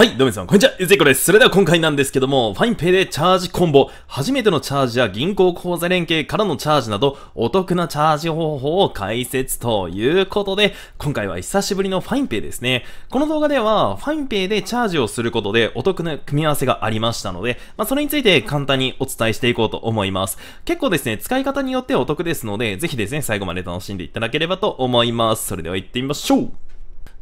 はい、どうもさん、こんにちは。ゆずいこです。それでは今回なんですけども、ファインペイでチャージコンボ、初めてのチャージや銀行口座連携からのチャージなど、お得なチャージ方法を解説ということで、今回は久しぶりのファインペイですね。この動画では、ファインペイでチャージをすることでお得な組み合わせがありましたので、まあ、それについて簡単にお伝えしていこうと思います。結構ですね、使い方によってお得ですので、ぜひですね、最後まで楽しんでいただければと思います。それでは行ってみましょう。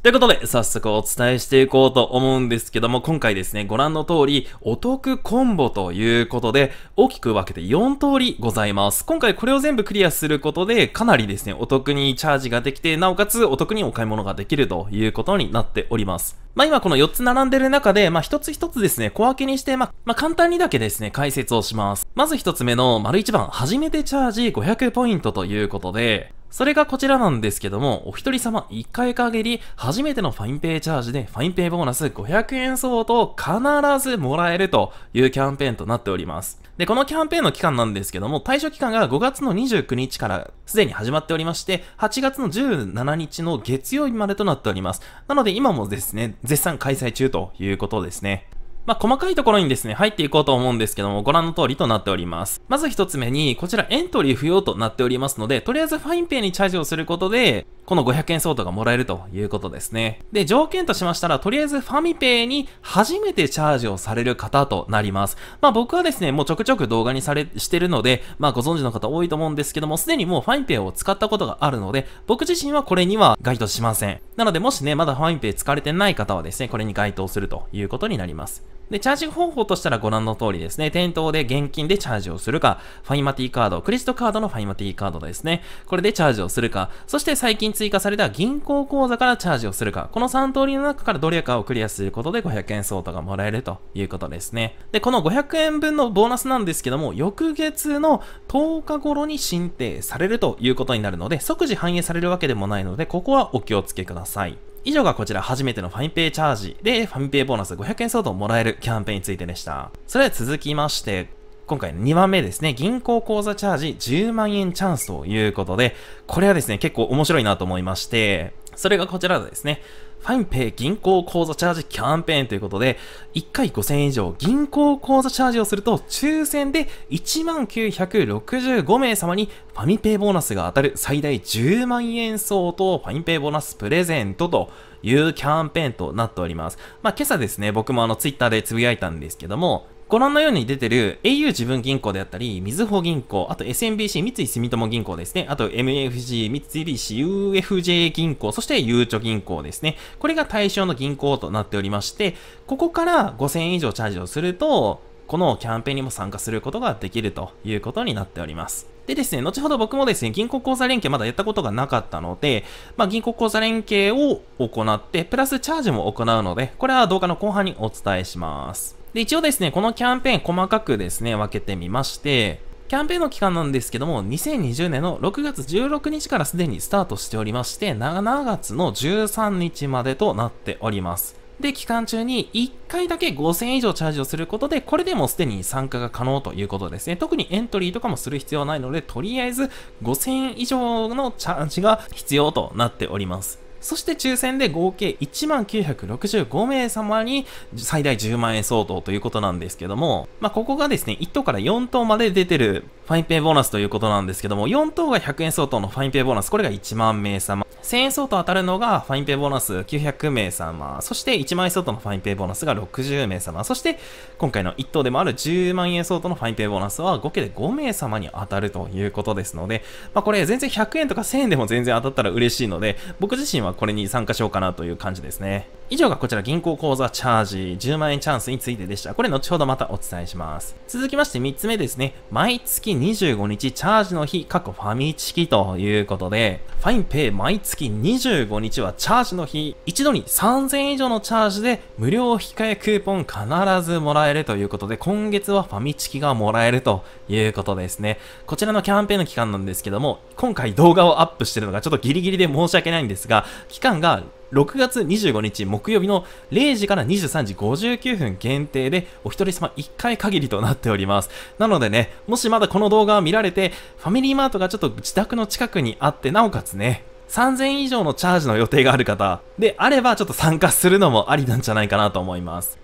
ということで、早速お伝えしていこうと思うんですけども、今回ですね、ご覧の通り、お得コンボということで、大きく分けて4通りございます。今回これを全部クリアすることで、かなりですね、お得にチャージができて、なおかつお得にお買い物ができるということになっております。まあ今この4つ並んでる中で、まあ一つ一つですね、小分けにして、まあ、まあ簡単にだけですね、解説をします。まず一つ目の、丸1番、初めてチャージ500ポイントということで、それがこちらなんですけども、お一人様一回限り、初めてのファインペイチャージで、ファインペイボーナス500円相当必ずもらえるというキャンペーンとなっております。で、このキャンペーンの期間なんですけども、対象期間が5月の29日からすでに始まっておりまして、8月の17日の月曜日までとなっております。なので今もですね、絶賛開催中ということですね。まあ、細かいところにですね、入っていこうと思うんですけども、ご覧の通りとなっております。まず一つ目に、こちらエントリー不要となっておりますので、とりあえずファインペイにチャージをすることで、この500円相当がもらえるということですね。で、条件としましたら、とりあえずファミペイに初めてチャージをされる方となります。まあ僕はですね、もうちょくちょく動画にされ、してるので、まあご存知の方多いと思うんですけども、すでにもうファミペイを使ったことがあるので、僕自身はこれには該当しません。なので、もしね、まだファミペイ使われてない方はですね、これに該当するということになります。で、チャージ方法としたらご覧の通りですね、店頭で現金でチャージをするか、ファイマティカード、クレジットカードのファイマティカードですね、これでチャージをするか、そして最近追加された銀行口座からチャージをするか、この3通りの中からどれかをクリアすることで500円相当がもらえるということですね。で、この500円分のボーナスなんですけども、翌月の10日頃に申請されるということになるので、即時反映されるわけでもないので、ここはお気をつけください。以上がこちら初めてのファミペイチャージでファミペイボーナス500円相当もらえるキャンペーンについてでした。それでは続きまして、今回2番目ですね、銀行口座チャージ10万円チャンスということで、これはですね、結構面白いなと思いまして、それがこちらですね。ファインペイ銀行口座チャージキャンペーンということで、1回5000円以上銀行口座チャージをすると、抽選で1965名様にファミペイボーナスが当たる最大10万円相当ファインペイボーナスプレゼントというキャンペーンとなっております。まあ今朝ですね、僕もあのツイッターでつぶやいたんですけども、ご覧のように出てる au 自分銀行であったり、みずほ銀行、あと SMBC 三井住友銀行ですね、あと MFG 三井ー、UFJ 銀行、そしてゆうちょ銀行ですね。これが対象の銀行となっておりまして、ここから5000円以上チャージをすると、このキャンペーンにも参加することができるということになっております。でですね、後ほど僕もですね、銀行口座連携まだやったことがなかったので、まあ、銀行口座連携を行って、プラスチャージも行うので、これは動画の後半にお伝えします。で、一応ですね、このキャンペーン細かくですね、分けてみまして、キャンペーンの期間なんですけども、2020年の6月16日からすでにスタートしておりまして、7月の13日までとなっております。で、期間中に1回だけ5000円以上チャージをすることで、これでもすでに参加が可能ということですね。特にエントリーとかもする必要はないので、とりあえず5000円以上のチャージが必要となっております。そして抽選で合計1965名様に最大10万円相当ということなんですけども、まあ、ここがですね、1等から4等まで出てるファインペイボーナスということなんですけども、4等が100円相当のファインペイボーナス、これが1万名様。1000円相当当たるのがファインペイボーナス900名様、そして1万円相当のファインペイボーナスが60名様、そして今回の1等でもある10万円相当のファインペイボーナスは合計で5名様に当たるということですので、まあ、これ全然100円とか1000円でも全然当たったら嬉しいので、僕自身はこれに参加しようかなという感じですね。以上がこちら銀行口座チャージ10万円チャンスについてでした。これ後ほどまたお伝えします。続きまして3つ目ですね。毎月25日チャージの日、過去ファミチキということで、ファインペイ毎月25日はチャージの日、一度に3000円以上のチャージで無料控えクーポン必ずもらえるということで、今月はファミチキがもらえるということですね。こちらのキャンペーンの期間なんですけども、今回動画をアップしてるのがちょっとギリギリで申し訳ないんですが、期間が6月25日木曜日の0時から23時59分限定でお一人様1回限りとなっております。なのでね、もしまだこの動画を見られて、ファミリーマートがちょっと自宅の近くにあって、なおかつね、3000以上のチャージの予定がある方であればちょっと参加するのもありなんじゃないかなと思います。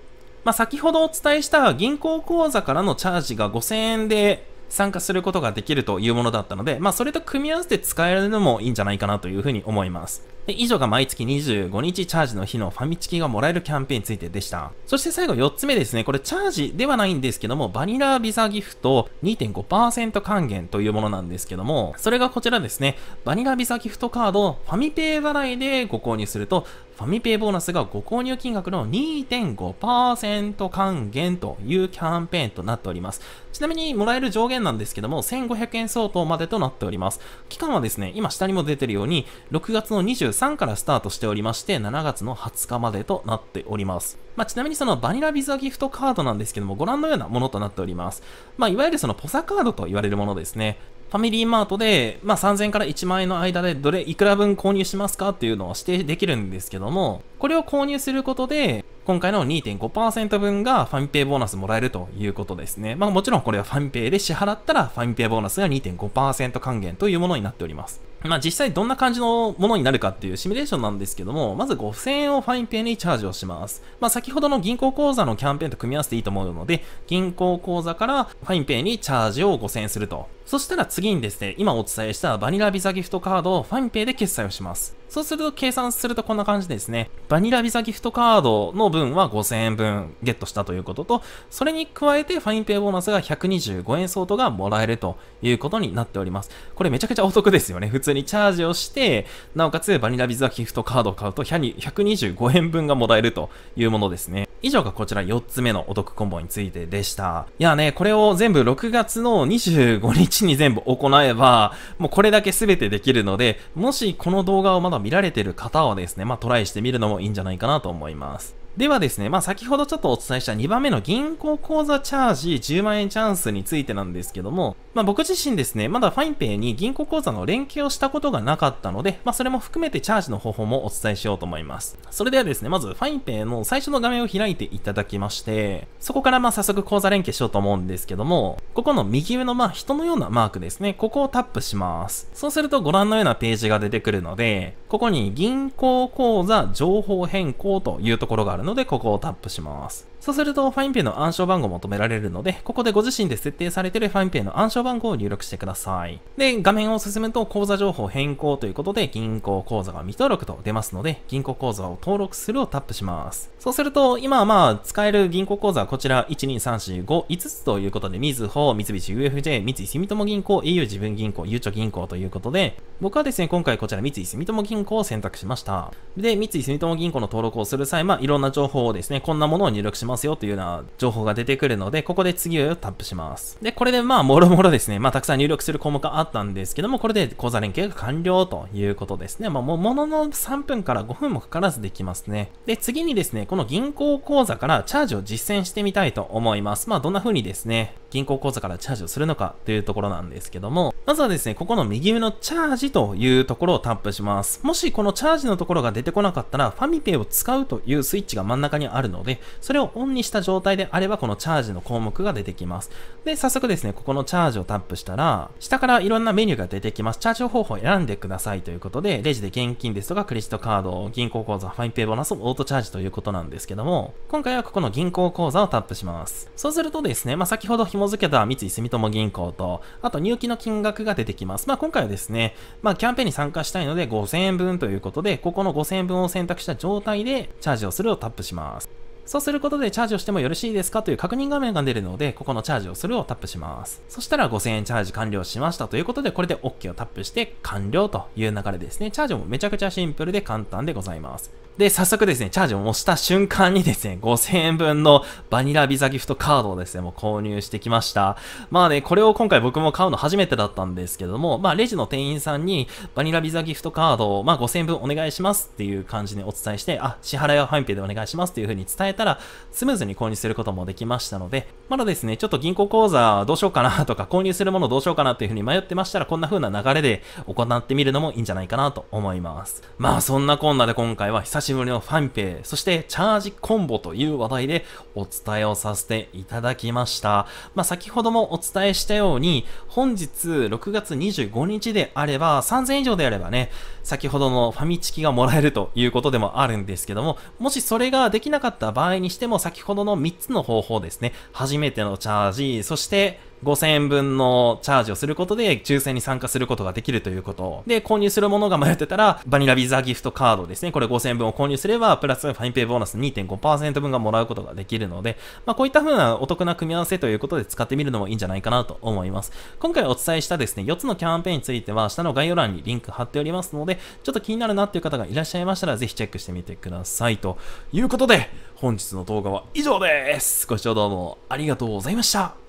まあ、先ほどお伝えした銀行口座からのチャージが5000円で参加することができるというものだったので、まあ、それと組み合わせて使えるのもいいんじゃないかなというふうに思います。で以上が毎月25日チャージの日のファミチキがもらえるキャンペーンについてでした。そして最後4つ目ですね。これチャージではないんですけども、バニラビザギフト2.5%還元というものなんですけども、それがこちらですね。バニラビザギフトカードファミペイ払いでご購入すると、ファミペイボーナスがご購入金額の2.5%還元というキャンペーンとなっております。ちなみにもらえる上限なんですけども、1500円相当までとなっております。期間はですね、今下にも出てるように、6月の23 3からスタートしておりまして、7月の20日までとなっております。まあ、ちなみにそのバニラビザギフトカードなんですけども、ご覧のようなものとなっております。まあ、いわゆるそのポサカードと言われるものですね。ファミリーマートで、まあ、3000から1万円の間でどれ、いくら分購入しますかっていうのを指定できるんですけども、これを購入することで、今回の2.5%分がファミペイボーナスもらえるということですね。まあもちろんこれはファミペイで支払ったらファミペイボーナスが2.5%還元というものになっております。まあ実際どんな感じのものになるかっていうシミュレーションなんですけども、まず5000円をファインペイにチャージをします。まあ先ほどの銀行口座のキャンペーンと組み合わせていいと思うので、銀行口座からファインペイにチャージを5000円すると。そしたら次にですね、今お伝えしたバニラビザギフトカードをファミペイで決済をします。そうすると計算するとこんな感じですね。バニラビザギフトカードの分は5000円分ゲットしたということと、それに加えてファインペイボーナスが125円相当がもらえるということになっております。これめちゃくちゃお得ですよね。普通にチャージをして、なおかつバニラビザギフトカードを買うと125円分がもらえるというものですね。以上がこちら4つ目のお得コンボについてでした。いやね、これを全部6月の25日ちに全部行えば、もうこれだけ全てできるので、もしこの動画をまだ見られてる方はですね、まあトライしてみるのもいいんじゃないかなと思います。ではですね、まあ、先ほどちょっとお伝えした2番目の銀行口座チャージ10万円チャンスについてなんですけども、まあ、僕自身ですね、まだファインペイに銀行口座の連携をしたことがなかったので、まあ、それも含めてチャージの方法もお伝えしようと思います。それではですね、まずファインペイの最初の画面を開いていただきまして、そこからまあ早速口座連携しようと思うんですけども、ここの右上のまあ人のようなマークですね、ここをタップします。そうするとご覧のようなページが出てくるので、ここに銀行口座情報変更というところがあるのでここをタップしますそうすると、ファインペイの暗証番号を求められるので、ここでご自身で設定されているファインペイの暗証番号を入力してください。で、画面を進むと、口座情報変更ということで、銀行口座が未登録と出ますので、銀行口座を登録するをタップします。そうすると、今はまあ、使える銀行口座はこちら、12345、5つということで、みずほ、三菱 UFJ、三井住友銀行、au 自分銀行、ゆうちょ銀行ということで、僕はですね、今回こちら三井住友銀行を選択しました。で、三井住友銀行の登録をする際、まあ、いろんな情報をですね、こんなものを入力します。ますよというような情報が出てくるので、ここで次をタップします。で、これでまあ、もろもろですね、まあ、たくさん入力する項目があったんですけども、これで口座連携が完了ということですね。まあ、もう、ものの3分から5分もかからずできますね。で、次にですね、この銀行口座からチャージを実践してみたいと思います。まあ、どんな風にですね、銀行口座からチャージをするのかというところなんですけども、まずはですね、ここの右上のチャージというところをタップします。もしこのチャージのところが出てこなかったら、ファミペイを使うというスイッチが真ん中にあるので、それをオンにした状態であれば、このチャージの項目が出てきます。で、早速ですね、ここのチャージをタップしたら、下からいろんなメニューが出てきます。チャージ方法を選んでくださいということで、レジで現金ですとか、クレジットカード、銀行口座、ファミペイボーナスオートチャージということなんですけども、今回はここの銀行口座をタップします。そうするとですね、まあ、先ほど紐紐付けた三井住友銀行と、あと入金の金額が出てきます。まあ、今回はですね、まあ、キャンペーンに参加したいので5000円分ということで、ここの5000円分を選択した状態でチャージをするをタップします。そうすることでチャージをしてもよろしいですかという確認画面が出るので、ここのチャージをするをタップします。そしたら5000円チャージ完了しましたということで、これで OK をタップして完了という流れですね。チャージもめちゃくちゃシンプルで簡単でございます。で、早速ですね、チャージを押した瞬間にですね、5000円分のバニラビザギフトカードをですね、もう購入してきました。まあね、これを今回僕も買うの初めてだったんですけども、まあレジの店員さんにバニラビザギフトカードを、まあ5000円分お願いしますっていう感じでお伝えして、あ、支払いはファイペイでお願いしますっていう風に伝えたら、スムーズに購入することもできましたので、まだですね、ちょっと銀行口座どうしようかなとか、購入するものどうしようかなっていう風に迷ってましたら、こんな風な流れで行ってみるのもいいんじゃないかなと思います。まあそんなこんなで今回は久ししぶりのファンペイ、そしてチャージコンボという話題でお伝えをさせていただきました。まあ、先ほどもお伝えしたように、本日6月25日であれば、3000以上であればね、先ほどのファミチキがもらえるということでもあるんですけども、もしそれができなかった場合にしても、先ほどの3つの方法ですね、初めてのチャージ、そして、5000円分のチャージをすることで、抽選に参加することができるということ。で、購入するものが迷ってたら、バニラビザギフトカードですね。これ5000円分を購入すれば、プラスファインペイボーナス2.5%分がもらうことができるので、まあ、こういった風なお得な組み合わせということで使ってみるのもいいんじゃないかなと思います。今回お伝えしたですね、4つのキャンペーンについては、下の概要欄にリンク貼っておりますので、ちょっと気になるなっていう方がいらっしゃいましたら、ぜひチェックしてみてください。ということで、本日の動画は以上です。ご視聴どうもありがとうございました。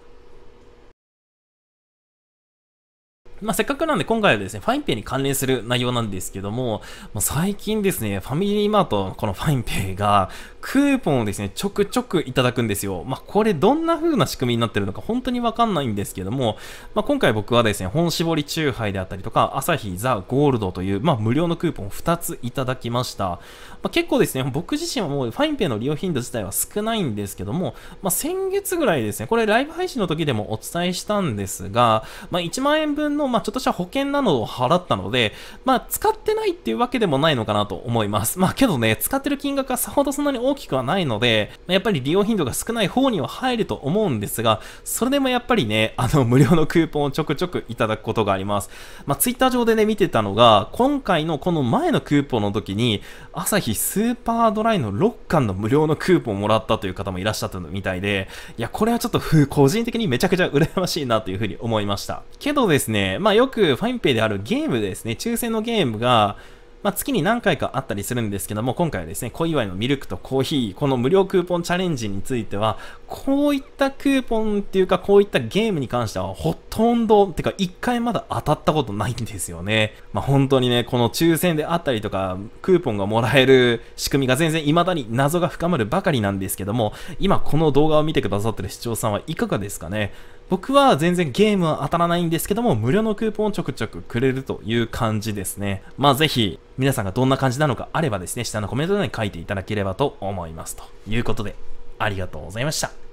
まあ、せっかくなんで今回はですね、ファインペイに関連する内容なんですけども、もう最近ですね、ファミリーマート、このファインペイが、クーポンをですね、ちょくちょくいただくんですよ。まあ、これどんな風な仕組みになってるのか本当にわかんないんですけども、まあ、今回僕はですね、本絞りチューハイであったりとか、朝日ザ・ゴールドという、まあ、無料のクーポンを2ついただきました。まあ、結構ですね、僕自身はもうファインペイの利用頻度自体は少ないんですけども、まあ、先月ぐらいですね、これライブ配信の時でもお伝えしたんですが、まあ、1万円分のまあ、ちょっとした保険なのを払ったので、まあ、使ってないっていうわけでもないのかなと思います。まあ、けどね、使ってる金額はさほどそんなに大きくはないので、やっぱり利用頻度が少ない方には入ると思うんですが、それでもやっぱりね、あの、無料のクーポンをちょくちょくいただくことがあります。まあ、ツイッター上でね、見てたのが、今回のこの前のクーポンの時に、朝日スーパードライの6巻の無料のクーポンをもらったという方もいらっしゃったみたいで、いや、これはちょっと、個人的にめちゃくちゃ羨ましいなというふうに思いました。けどですね、まあよくファインペイであるゲームですね、抽選のゲームが、まあ、月に何回かあったりするんですけども、今回はですね、小祝のミルクとコーヒー、この無料クーポンチャレンジについては、こういったクーポンっていうか、こういったゲームに関してはほとんど、てか一回まだ当たったことないんですよね。まあ、本当にね、この抽選であったりとか、クーポンがもらえる仕組みが全然未だに謎が深まるばかりなんですけども、今この動画を見てくださってる視聴さんはいかがですかね僕は全然ゲームは当たらないんですけども、無料のクーポンをちょくちょくくれるという感じですね。まあぜひ、皆さんがどんな感じなのかあればですね、下のコメント欄に書いていただければと思います。ということで、ありがとうございました。